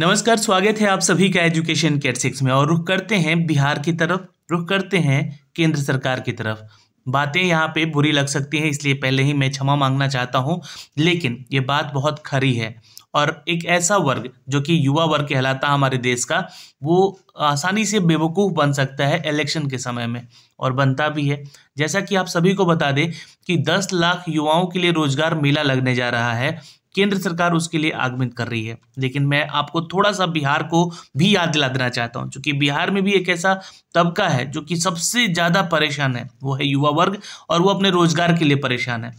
नमस्कार स्वागत है आप सभी का एजुकेशन केयर सिक्स में और रुख करते हैं बिहार की तरफ रुख करते हैं केंद्र सरकार की तरफ बातें यहाँ पे बुरी लग सकती हैं इसलिए पहले ही मैं क्षमा मांगना चाहता हूँ लेकिन ये बात बहुत खरी है और एक ऐसा वर्ग जो कि युवा वर्ग कहलाता है हमारे देश का वो आसानी से बेवकूफ़ बन सकता है इलेक्शन के समय में और बनता भी है जैसा कि आप सभी को बता दें कि 10 लाख युवाओं के लिए रोजगार मेला लगने जा रहा है केंद्र सरकार उसके लिए आगमन कर रही है लेकिन मैं आपको थोड़ा सा बिहार को भी याद दिला देना चाहता हूँ चूंकि बिहार में भी एक ऐसा तबका है जो कि सबसे ज़्यादा परेशान है वो है युवा वर्ग और वो अपने रोजगार के लिए परेशान है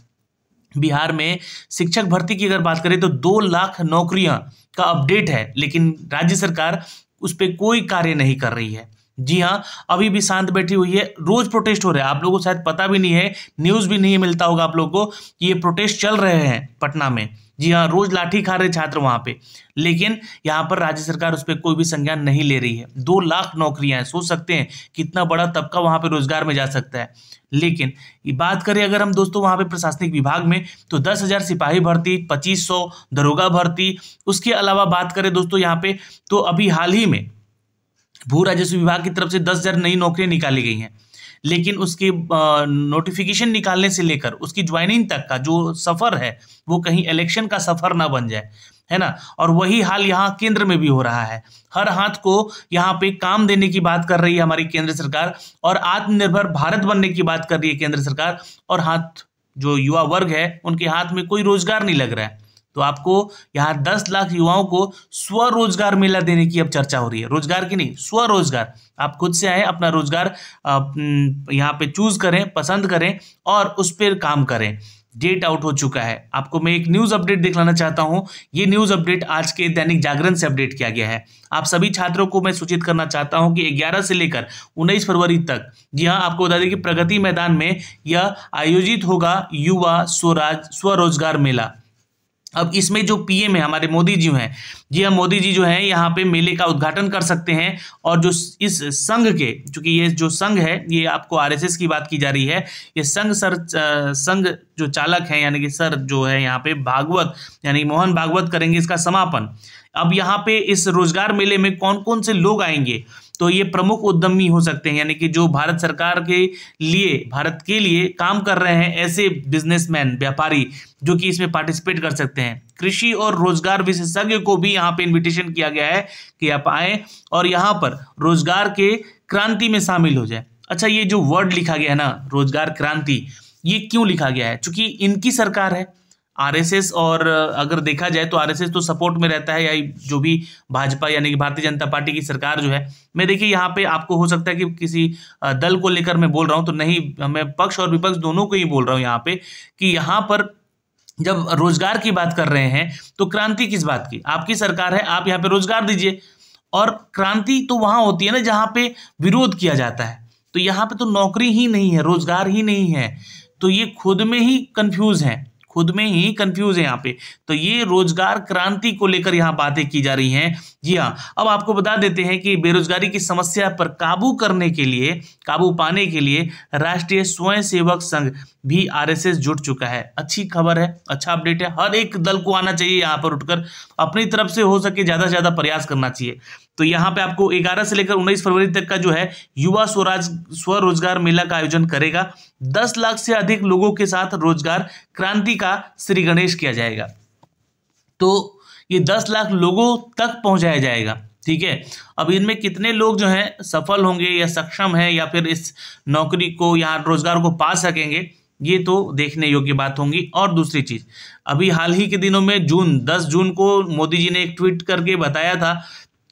बिहार में शिक्षक भर्ती की अगर बात करें तो दो लाख नौकरियां का अपडेट है लेकिन राज्य सरकार उस पर कोई कार्य नहीं कर रही है जी हाँ अभी भी शांत बैठी हुई है रोज प्रोटेस्ट हो रहे हैं आप लोगों को शायद पता भी नहीं है न्यूज़ भी नहीं मिलता होगा आप लोगों को कि ये प्रोटेस्ट चल रहे हैं पटना में जी हाँ रोज लाठी खा रहे छात्र वहाँ पे लेकिन यहाँ पर राज्य सरकार उस पर कोई भी संज्ञान नहीं ले रही है दो लाख नौकरियां हैं सोच सकते हैं कितना बड़ा तबका वहाँ पर रोजगार में जा सकता है लेकिन बात करें अगर हम दोस्तों वहाँ पर प्रशासनिक विभाग में तो दस हज़ार सिपाही भर्ती पच्चीस सौ दरोगा भर्ती उसके अलावा बात करें दोस्तों यहाँ पे तो अभी हाल ही में भू राजस्व विभाग की तरफ से दस हज़ार नई नौकरियां निकाली गई हैं लेकिन उसकी नोटिफिकेशन निकालने से लेकर उसकी ज्वाइनिंग तक का जो सफ़र है वो कहीं इलेक्शन का सफ़र ना बन जाए है ना और वही हाल यहाँ केंद्र में भी हो रहा है हर हाथ को यहाँ पे काम देने की बात कर रही है हमारी केंद्र सरकार और आत्मनिर्भर भारत बनने की बात कर रही है केंद्र सरकार और हाथ जो युवा वर्ग है उनके हाथ में कोई रोजगार नहीं लग रहा है तो आपको यहाँ दस लाख युवाओं को स्वरोजगार मेला देने की अब चर्चा हो रही है रोजगार की नहीं स्वरोजगार आप खुद से आए अपना रोजगार यहाँ पे चूज करें पसंद करें और उस पर काम करें डेट आउट हो चुका है आपको मैं एक न्यूज़ अपडेट दिखलाना चाहता हूँ ये न्यूज़ अपडेट आज के दैनिक जागरण से अपडेट किया गया है आप सभी छात्रों को मैं सूचित करना चाहता हूँ कि 11 से लेकर 19 फरवरी तक जी हाँ आपको बता दें कि प्रगति मैदान में यह आयोजित होगा युवा स्वराज स्वरोजगार मेला अब इसमें जो पीएम है हमारे मोदी जी हैं जी हाँ मोदी जी जो हैं यहाँ पे मेले का उद्घाटन कर सकते हैं और जो इस संघ के चूंकि ये जो संघ है ये आपको आरएसएस की बात की जा रही है ये संघ सर संघ जो चालक है यानी कि सर जो है यहाँ पे भागवत यानी मोहन भागवत करेंगे इसका समापन अब यहाँ पे इस रोजगार मेले में कौन कौन से लोग आएंगे तो ये प्रमुख उद्यमी हो सकते हैं यानी कि जो भारत सरकार के लिए भारत के लिए काम कर रहे हैं ऐसे बिजनेसमैन व्यापारी जो कि इसमें पार्टिसिपेट कर सकते हैं कृषि और रोजगार विशेषज्ञ को भी यहाँ पे इनविटेशन किया गया है कि आप आए और यहाँ पर रोजगार के क्रांति में शामिल हो जाए अच्छा ये जो वर्ड लिखा गया है ना रोजगार क्रांति ये क्यों लिखा गया है चूंकि इनकी सरकार है आरएसएस और अगर देखा जाए तो आरएसएस तो सपोर्ट में रहता है या जो भी भाजपा यानी कि भारतीय जनता पार्टी की सरकार जो है मैं देखिए यहाँ पे आपको हो सकता है कि किसी दल को लेकर मैं बोल रहा हूँ तो नहीं मैं पक्ष और विपक्ष दोनों को ही बोल रहा हूँ यहाँ पे कि यहाँ पर जब रोजगार की बात कर रहे हैं तो क्रांति किस बात की आपकी सरकार है आप यहाँ पे रोजगार दीजिए और क्रांति तो वहाँ होती है ना जहाँ पे विरोध किया जाता है तो यहाँ पे तो नौकरी ही नहीं है रोजगार ही नहीं है तो ये खुद में ही कंफ्यूज हैं खुद में ही कंफ्यूज है यहाँ पे तो ये रोजगार क्रांति को लेकर यहाँ बातें की जा रही हैं जी हाँ अब आपको बता देते हैं कि बेरोजगारी की समस्या पर काबू करने के लिए काबू पाने के लिए राष्ट्रीय स्वयंसेवक संघ भी आरएसएस जुट चुका है अच्छी खबर है अच्छा अपडेट है हर एक दल को आना चाहिए यहाँ पर उठकर अपनी तरफ से हो सके ज़्यादा से ज़्यादा प्रयास करना चाहिए तो यहाँ पे आपको 11 से लेकर 19 फरवरी तक का जो है युवा स्वराज स्वरोजगार मेला का आयोजन करेगा 10 लाख से अधिक लोगों के साथ रोजगार क्रांति का श्री गणेश किया जाएगा तो ये दस लाख लोगों तक पहुंचाया जाएगा ठीक है अब इनमें कितने लोग जो हैं सफल होंगे या सक्षम हैं या फिर इस नौकरी को या रोजगार को पा सकेंगे ये तो देखने योग्य बात होंगी और दूसरी चीज़ अभी हाल ही के दिनों में जून दस जून को मोदी जी ने एक ट्वीट करके बताया था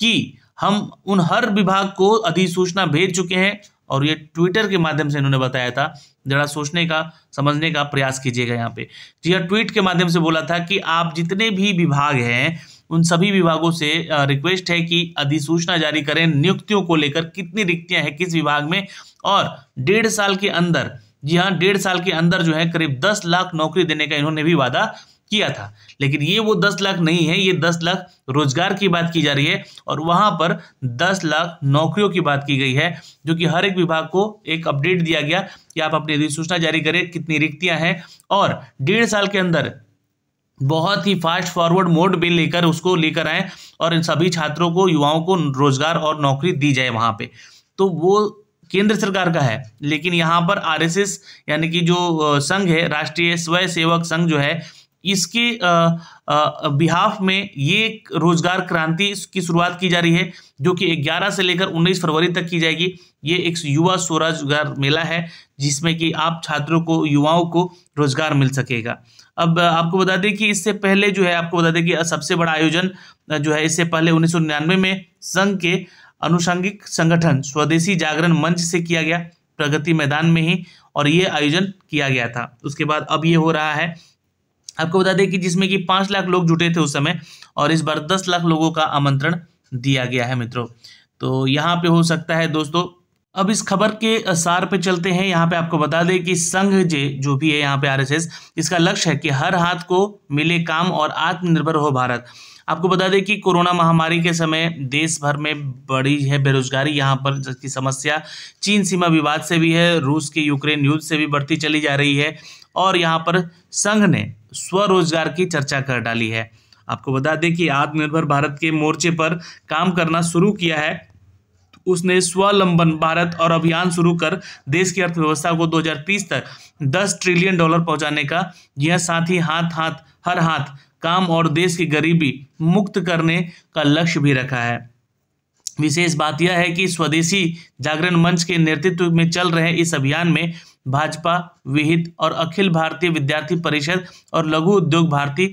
कि हम उन हर विभाग को अधिसूचना भेज चुके हैं और ये ट्विटर के माध्यम से इन्होंने बताया था जरा सोचने का समझने का प्रयास कीजिएगा यहाँ पे जी ट्वीट के माध्यम से बोला था कि आप जितने भी विभाग हैं उन सभी विभागों से रिक्वेस्ट है कि अधिसूचना जारी करें नियुक्तियों को लेकर कितनी रिक्तियां हैं किस विभाग में और डेढ़ साल के अंदर जी हाँ डेढ़ साल के अंदर जो है करीब दस लाख नौकरी देने का इन्होंने भी वादा किया था लेकिन ये वो दस लाख नहीं है ये दस लाख रोजगार की बात की जा रही है और वहाँ पर दस लाख नौकरियों की बात की गई है जो कि हर एक विभाग को एक अपडेट दिया गया कि आप अपनी अधिसूचना जारी करें कितनी रिक्तियाँ हैं और डेढ़ साल के अंदर बहुत ही फास्ट फॉरवर्ड मोड बिल लेकर उसको लेकर आए और इन सभी छात्रों को युवाओं को रोजगार और नौकरी दी जाए वहाँ पे तो वो केंद्र सरकार का है लेकिन यहाँ पर आरएसएस यानी कि जो संघ है राष्ट्रीय स्वयं सेवक संघ जो है इसके बिहाफ में ये रोजगार क्रांति की शुरुआत की जा रही है जो कि 11 से लेकर 19 फरवरी तक की जाएगी ये एक युवा स्वरोजगार मेला है जिसमें कि आप छात्रों को युवाओं को रोजगार मिल सकेगा अब आपको बता दें कि इससे पहले जो है आपको बता दें कि सबसे बड़ा आयोजन जो है इससे पहले उन्नीस में संघ के अनुषंगिक संगठन स्वदेशी जागरण मंच से किया गया प्रगति मैदान में ही और ये आयोजन किया गया था उसके बाद अब ये हो रहा है आपको बता दें कि जिसमें कि पांच लाख लोग जुटे थे उस समय और इस बार दस लाख लोगों का आमंत्रण दिया गया है मित्रों तो यहाँ पे हो सकता है दोस्तों अब इस खबर के सार पे चलते हैं यहाँ पे आपको बता दें कि संघ जे जो भी है यहाँ पे आरएसएस इसका लक्ष्य है कि हर हाथ को मिले काम और आत्मनिर्भर हो भारत आपको बता दें कि कोरोना महामारी के समय देश भर में बड़ी है बेरोजगारी यहाँ पर जिसकी समस्या चीन सीमा विवाद से भी है रूस के यूक्रेन युद्ध से भी बढ़ती चली जा रही है और यहाँ पर संघ ने स्वरोजगार की चर्चा कर डाली है आपको बता दें कि आत्मनिर्भर भारत के मोर्चे पर काम करना शुरू किया है उसने स्वलंबन भारत और अभियान शुरू कर देश की अर्थव्यवस्था को 2030 तक 10 ट्रिलियन डॉलर पहुंचाने का यह साथ ही हाथ हाथ हर हाथ काम और देश की गरीबी मुक्त करने का लक्ष्य भी रखा है विशेष बात यह है कि स्वदेशी जागरण मंच के नेतृत्व में चल रहे इस अभियान में भाजपा विहित और अखिल भारतीय विद्यार्थी परिषद और लघु उद्योग भारती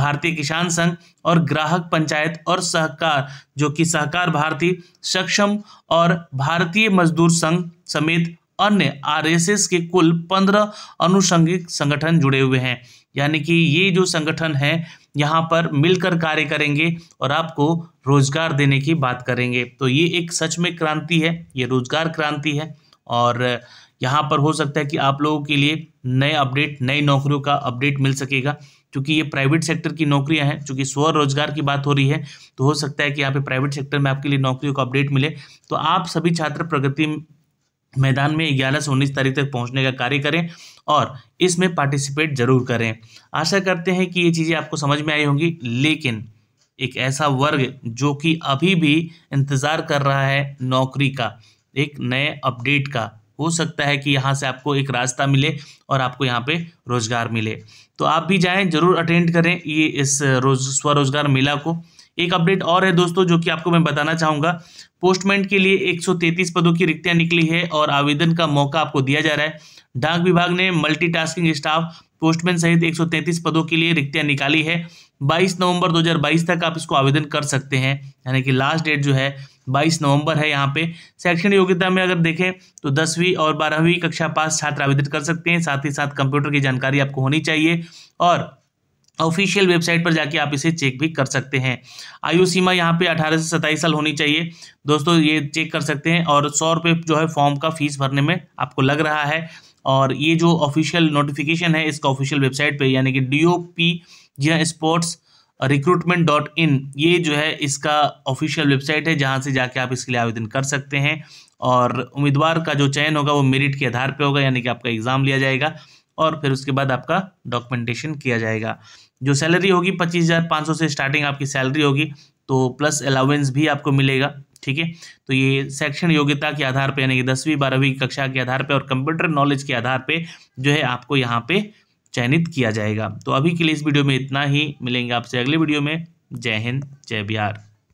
भारतीय किसान संघ और ग्राहक पंचायत और सहकार जो कि सहकार भारती सक्षम और भारतीय मजदूर संघ समेत अन्य आरएसएस के कुल पंद्रह अनुषंगिक संगठन जुड़े हुए हैं यानी कि ये जो संगठन है यहाँ पर मिलकर कार्य करेंगे और आपको रोजगार देने की बात करेंगे तो ये एक सच में क्रांति है ये रोजगार क्रांति है और यहाँ पर हो सकता है कि आप लोगों के लिए नए अपडेट नई नौकरियों का अपडेट मिल सकेगा क्योंकि ये प्राइवेट सेक्टर की नौकरियां हैं चूंकि स्वरोजगार की बात हो रही है तो हो सकता है कि यहाँ पे प्राइवेट सेक्टर में आपके लिए नौकरियों का अपडेट मिले तो आप सभी छात्र प्रगति मैदान में ग्यारह से उन्नीस तारीख तक पहुंचने का कार्य करें और इसमें पार्टिसिपेट जरूर करें आशा करते हैं कि ये चीज़ें आपको समझ में आई होंगी लेकिन एक ऐसा वर्ग जो कि अभी भी इंतज़ार कर रहा है नौकरी का एक नए अपडेट का हो सकता है कि यहाँ से आपको एक रास्ता मिले और आपको यहाँ पे रोज़गार मिले तो आप भी जाएँ ज़रूर अटेंड करें ये इस रोज स्वरोज़गार मेला को एक अपडेट और है दोस्तों जो कि आपको मैं बताना चाहूँगा पोस्टमेंट के लिए 133 पदों की रिक्तियां निकली है और आवेदन का मौका आपको दिया जा रहा है डाक विभाग ने मल्टीटास्किंग स्टाफ पोस्टमैन सहित 133 पदों के लिए रिक्तियां निकाली है 22 नवंबर 2022 तक आप इसको आवेदन कर सकते हैं यानी कि लास्ट डेट जो है 22 नवंबर है यहाँ पे शैक्षणिक योग्यता में अगर देखें तो दसवीं और बारहवीं कक्षा पास छात्र आवेदन कर सकते हैं साथ ही साथ कंप्यूटर की जानकारी आपको होनी चाहिए और ऑफिशियल वेबसाइट पर जाके आप इसे चेक भी कर सकते हैं आयु सीमा यहाँ पे 18 से 27 साल होनी चाहिए दोस्तों ये चेक कर सकते हैं और सौ रुपये जो है फॉर्म का फीस भरने में आपको लग रहा है और ये जो ऑफिशियल नोटिफिकेशन है इसका ऑफिशियल वेबसाइट पे यानी कि D O P G sports recruitment dot in ये जो है इसका ऑफिशियल वेबसाइट है जहाँ से जाके आप इसके लिए आवेदन कर सकते हैं और उम्मीदवार का जो चयन होगा वो मेरिट के आधार पे होगा यानी कि आपका एग्ज़ाम लिया जाएगा और फिर उसके बाद आपका डॉक्यूमेंटेशन किया जाएगा जो सैलरी होगी पच्चीस हज़ार पाँच सौ से स्टार्टिंग आपकी सैलरी होगी तो प्लस अलाउवेंस भी आपको मिलेगा ठीक है तो ये सेक्शन योग्यता के आधार पर यानी कि दसवीं बारहवीं कक्षा के आधार पर और कंप्यूटर नॉलेज के आधार पर जो है आपको यहाँ पे चयनित किया जाएगा तो अभी के लिए इस वीडियो में इतना ही मिलेंगे आपसे अगले वीडियो में जय हिंद जय बिहार